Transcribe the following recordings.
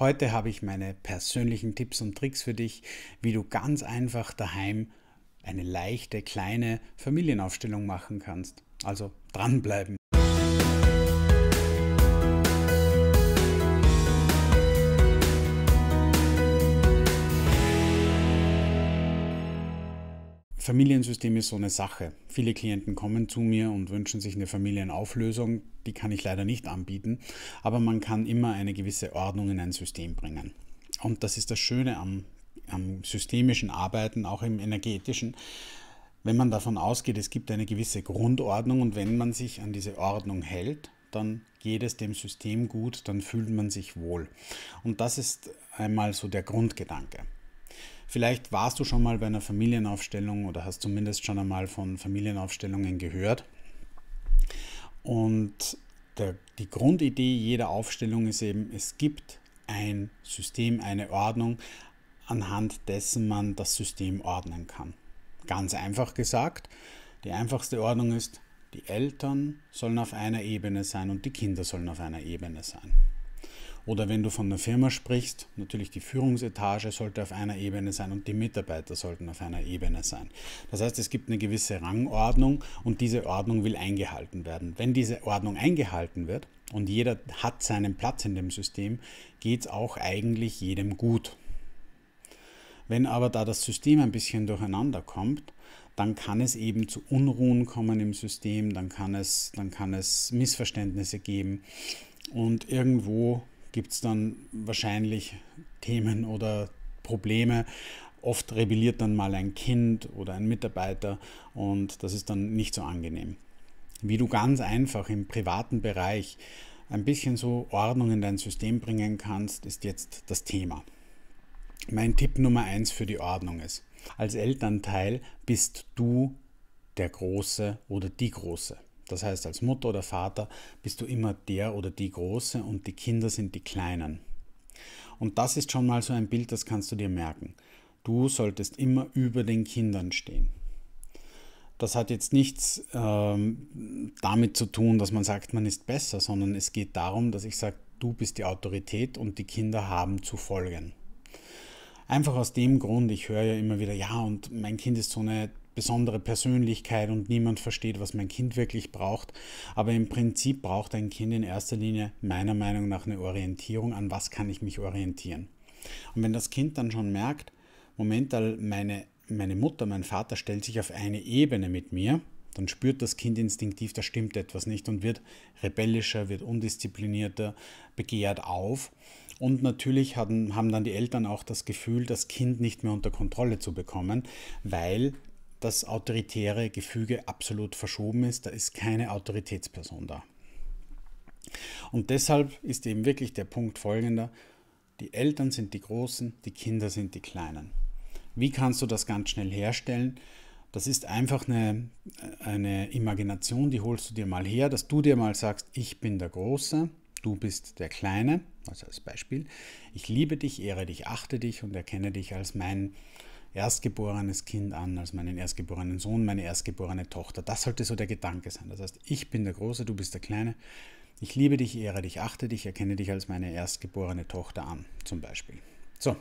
Heute habe ich meine persönlichen Tipps und Tricks für dich, wie du ganz einfach daheim eine leichte, kleine Familienaufstellung machen kannst. Also dranbleiben. Familiensystem ist so eine Sache. Viele Klienten kommen zu mir und wünschen sich eine Familienauflösung. Die kann ich leider nicht anbieten, aber man kann immer eine gewisse Ordnung in ein System bringen. Und das ist das Schöne am, am systemischen Arbeiten, auch im energetischen wenn man davon ausgeht, es gibt eine gewisse Grundordnung und wenn man sich an diese Ordnung hält, dann geht es dem System gut, dann fühlt man sich wohl. Und das ist einmal so der Grundgedanke. Vielleicht warst du schon mal bei einer Familienaufstellung oder hast zumindest schon einmal von Familienaufstellungen gehört. Und der, die Grundidee jeder Aufstellung ist eben, es gibt ein System, eine Ordnung, anhand dessen man das System ordnen kann. Ganz einfach gesagt, die einfachste Ordnung ist, die Eltern sollen auf einer Ebene sein und die Kinder sollen auf einer Ebene sein. Oder wenn du von einer Firma sprichst, natürlich die Führungsetage sollte auf einer Ebene sein und die Mitarbeiter sollten auf einer Ebene sein. Das heißt, es gibt eine gewisse Rangordnung und diese Ordnung will eingehalten werden. Wenn diese Ordnung eingehalten wird und jeder hat seinen Platz in dem System, geht es auch eigentlich jedem gut. Wenn aber da das System ein bisschen durcheinander kommt, dann kann es eben zu Unruhen kommen im System, dann kann es, dann kann es Missverständnisse geben und irgendwo gibt es dann wahrscheinlich Themen oder Probleme. Oft rebelliert dann mal ein Kind oder ein Mitarbeiter und das ist dann nicht so angenehm. Wie du ganz einfach im privaten Bereich ein bisschen so Ordnung in dein System bringen kannst, ist jetzt das Thema. Mein Tipp Nummer eins für die Ordnung ist, als Elternteil bist du der Große oder die Große. Das heißt, als Mutter oder Vater bist du immer der oder die Große und die Kinder sind die Kleinen. Und das ist schon mal so ein Bild, das kannst du dir merken. Du solltest immer über den Kindern stehen. Das hat jetzt nichts ähm, damit zu tun, dass man sagt, man ist besser, sondern es geht darum, dass ich sage, du bist die Autorität und die Kinder haben zu folgen. Einfach aus dem Grund, ich höre ja immer wieder, ja, und mein Kind ist so eine besondere Persönlichkeit und niemand versteht, was mein Kind wirklich braucht. Aber im Prinzip braucht ein Kind in erster Linie meiner Meinung nach eine Orientierung, an was kann ich mich orientieren. Und wenn das Kind dann schon merkt, Moment, meine, meine Mutter, mein Vater stellt sich auf eine Ebene mit mir, dann spürt das Kind instinktiv, da stimmt etwas nicht und wird rebellischer, wird undisziplinierter, begehrt auf. Und natürlich haben, haben dann die Eltern auch das Gefühl, das Kind nicht mehr unter Kontrolle zu bekommen, weil das autoritäre Gefüge absolut verschoben ist. Da ist keine Autoritätsperson da. Und deshalb ist eben wirklich der Punkt folgender. Die Eltern sind die Großen, die Kinder sind die Kleinen. Wie kannst du das ganz schnell herstellen? Das ist einfach eine, eine Imagination, die holst du dir mal her, dass du dir mal sagst, ich bin der Große, du bist der Kleine, also als Beispiel. Ich liebe dich, ehre dich, achte dich und erkenne dich als mein, äh, erstgeborenes Kind an als meinen erstgeborenen Sohn, meine erstgeborene Tochter. Das sollte so der Gedanke sein. Das heißt, ich bin der Große, du bist der Kleine. Ich liebe dich, ehre dich, achte dich, erkenne dich als meine erstgeborene Tochter an, zum Beispiel. So.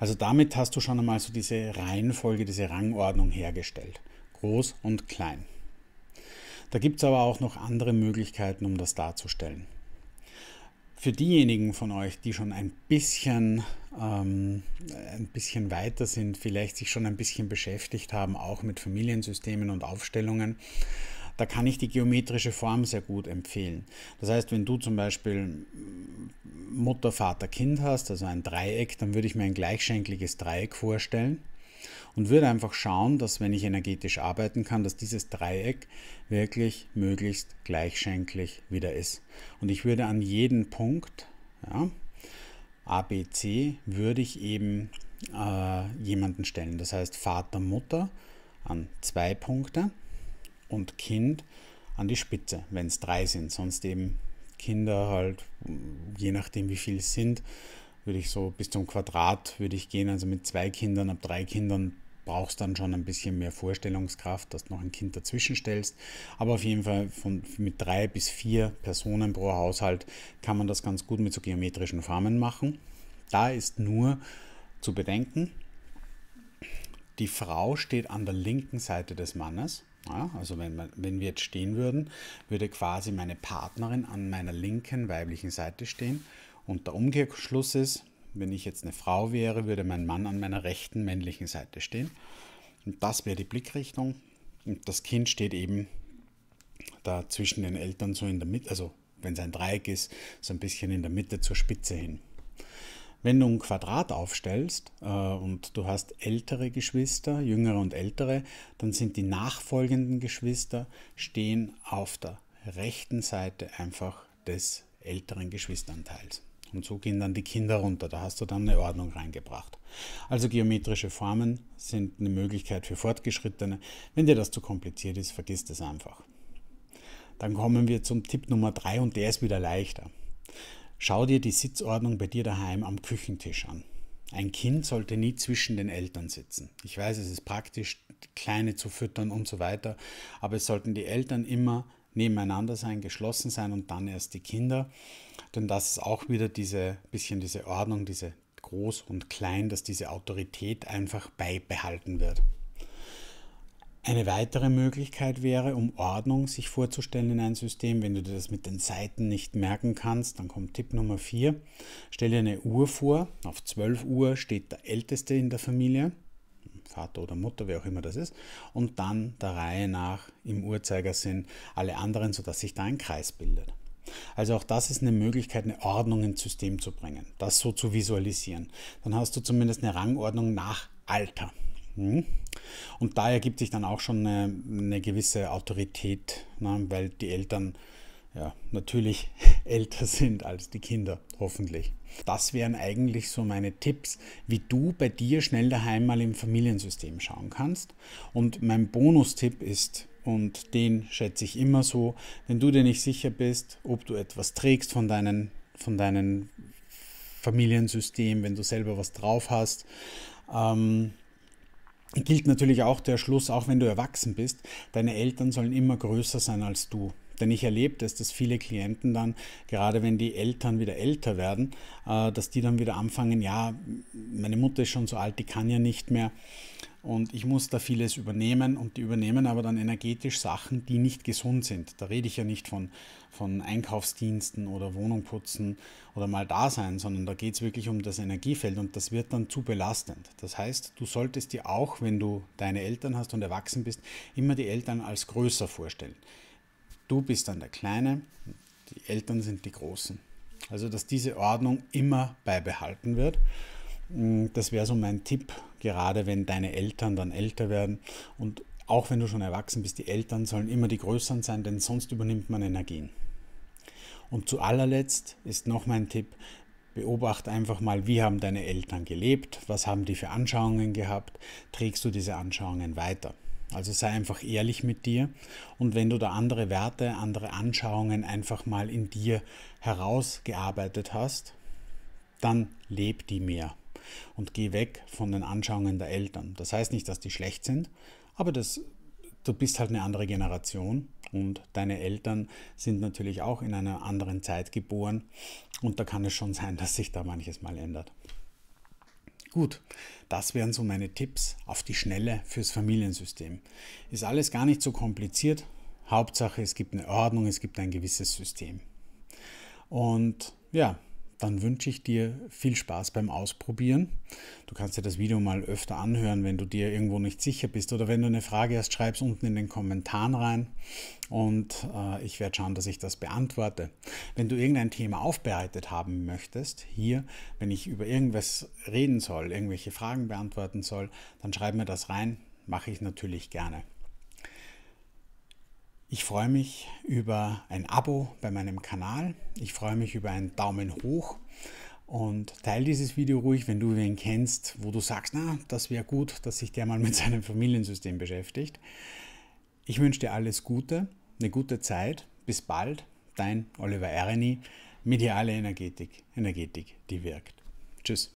Also damit hast du schon einmal so diese Reihenfolge, diese Rangordnung hergestellt. Groß und klein. Da gibt es aber auch noch andere Möglichkeiten, um das darzustellen für diejenigen von euch, die schon ein bisschen, ähm, ein bisschen weiter sind, vielleicht sich schon ein bisschen beschäftigt haben, auch mit Familiensystemen und Aufstellungen, da kann ich die geometrische Form sehr gut empfehlen. Das heißt, wenn du zum Beispiel Mutter, Vater, Kind hast, also ein Dreieck, dann würde ich mir ein gleichschenkliges Dreieck vorstellen und würde einfach schauen, dass wenn ich energetisch arbeiten kann, dass dieses Dreieck wirklich möglichst gleichschenklich wieder ist. Und ich würde an jeden Punkt, ja, A, B, C, würde ich eben äh, jemanden stellen. Das heißt Vater, Mutter an zwei Punkte und Kind an die Spitze, wenn es drei sind. Sonst eben Kinder halt, je nachdem wie viel es sind, würde ich so bis zum Quadrat würde ich gehen. Also mit zwei Kindern, ab drei Kindern brauchst dann schon ein bisschen mehr Vorstellungskraft, dass du noch ein Kind dazwischen stellst. Aber auf jeden Fall von, mit drei bis vier Personen pro Haushalt kann man das ganz gut mit so geometrischen Farmen machen. Da ist nur zu bedenken, die Frau steht an der linken Seite des Mannes. Ja, also wenn, man, wenn wir jetzt stehen würden, würde quasi meine Partnerin an meiner linken weiblichen Seite stehen. Und der Umkehrschluss ist, wenn ich jetzt eine Frau wäre, würde mein Mann an meiner rechten männlichen Seite stehen. Und das wäre die Blickrichtung. Und das Kind steht eben da zwischen den Eltern so in der Mitte, also wenn es ein Dreieck ist, so ein bisschen in der Mitte zur Spitze hin. Wenn du ein Quadrat aufstellst äh, und du hast ältere Geschwister, jüngere und ältere, dann sind die nachfolgenden Geschwister stehen auf der rechten Seite einfach des älteren Geschwisteranteils. Und so gehen dann die Kinder runter. Da hast du dann eine Ordnung reingebracht. Also geometrische Formen sind eine Möglichkeit für Fortgeschrittene. Wenn dir das zu kompliziert ist, vergiss das einfach. Dann kommen wir zum Tipp Nummer 3 und der ist wieder leichter. Schau dir die Sitzordnung bei dir daheim am Küchentisch an. Ein Kind sollte nie zwischen den Eltern sitzen. Ich weiß, es ist praktisch, Kleine zu füttern und so weiter, aber es sollten die Eltern immer nebeneinander sein, geschlossen sein und dann erst die Kinder. Denn das ist auch wieder diese bisschen diese Ordnung, diese groß und klein, dass diese Autorität einfach beibehalten wird. Eine weitere Möglichkeit wäre, um Ordnung sich vorzustellen in ein System, wenn du dir das mit den Seiten nicht merken kannst, dann kommt Tipp Nummer 4. Stell dir eine Uhr vor, auf 12 Uhr steht der Älteste in der Familie Vater oder Mutter, wer auch immer das ist, und dann der Reihe nach im Uhrzeigersinn alle anderen, sodass sich da ein Kreis bildet. Also auch das ist eine Möglichkeit, eine Ordnung ins System zu bringen, das so zu visualisieren. Dann hast du zumindest eine Rangordnung nach Alter. Hm? Und da ergibt sich dann auch schon eine, eine gewisse Autorität, ne? weil die Eltern ja, natürlich älter sind als die Kinder, hoffentlich. Das wären eigentlich so meine Tipps, wie du bei dir schnell daheim mal im Familiensystem schauen kannst. Und mein Bonustipp ist, und den schätze ich immer so, wenn du dir nicht sicher bist, ob du etwas trägst von deinem von deinen Familiensystem, wenn du selber was drauf hast, ähm, gilt natürlich auch der Schluss, auch wenn du erwachsen bist, deine Eltern sollen immer größer sein als du. Denn ich erlebe das, dass viele Klienten dann, gerade wenn die Eltern wieder älter werden, äh, dass die dann wieder anfangen, ja, meine Mutter ist schon so alt, die kann ja nicht mehr und ich muss da vieles übernehmen und die übernehmen aber dann energetisch Sachen, die nicht gesund sind. Da rede ich ja nicht von, von Einkaufsdiensten oder Wohnung putzen oder mal da sein, sondern da geht es wirklich um das Energiefeld und das wird dann zu belastend. Das heißt, du solltest dir auch, wenn du deine Eltern hast und erwachsen bist, immer die Eltern als größer vorstellen du bist dann der Kleine, die Eltern sind die Großen. Also dass diese Ordnung immer beibehalten wird. Mm, das wäre so mein Tipp, gerade wenn deine Eltern dann älter werden und auch wenn du schon erwachsen bist, die Eltern sollen immer die Größeren sein, denn sonst übernimmt man Energien. Und zu allerletzt ist noch mein Tipp, Beobachte einfach mal, wie haben deine Eltern gelebt, was haben die für Anschauungen gehabt, trägst du diese Anschauungen weiter. Also sei einfach ehrlich mit dir und wenn du da andere Werte, andere Anschauungen einfach mal in dir herausgearbeitet hast, dann leb die mehr und geh weg von den Anschauungen der Eltern. Das heißt nicht, dass die schlecht sind, aber das, du bist halt eine andere Generation und deine Eltern sind natürlich auch in einer anderen Zeit geboren und da kann es schon sein, dass sich da manches mal ändert gut. Das wären so meine Tipps auf die Schnelle fürs Familiensystem. Ist alles gar nicht so kompliziert. Hauptsache, es gibt eine Ordnung, es gibt ein gewisses System. Und ja, dann wünsche ich dir viel Spaß beim Ausprobieren. Du kannst dir das Video mal öfter anhören, wenn du dir irgendwo nicht sicher bist oder wenn du eine Frage hast, schreib es unten in den Kommentaren rein und äh, ich werde schauen, dass ich das beantworte. Wenn du irgendein Thema aufbereitet haben möchtest, hier, wenn ich über irgendwas reden soll, irgendwelche Fragen beantworten soll, dann schreib mir das rein, mache ich natürlich gerne. Ich freue mich über ein Abo bei meinem Kanal. Ich freue mich über einen Daumen hoch und teile dieses Video ruhig, wenn du wen kennst, wo du sagst, na, das wäre gut, dass sich der mal mit seinem Familiensystem beschäftigt. Ich wünsche dir alles Gute, eine gute Zeit. Bis bald, dein Oliver Erni, Mediale Energetik, Energetik, die wirkt. Tschüss.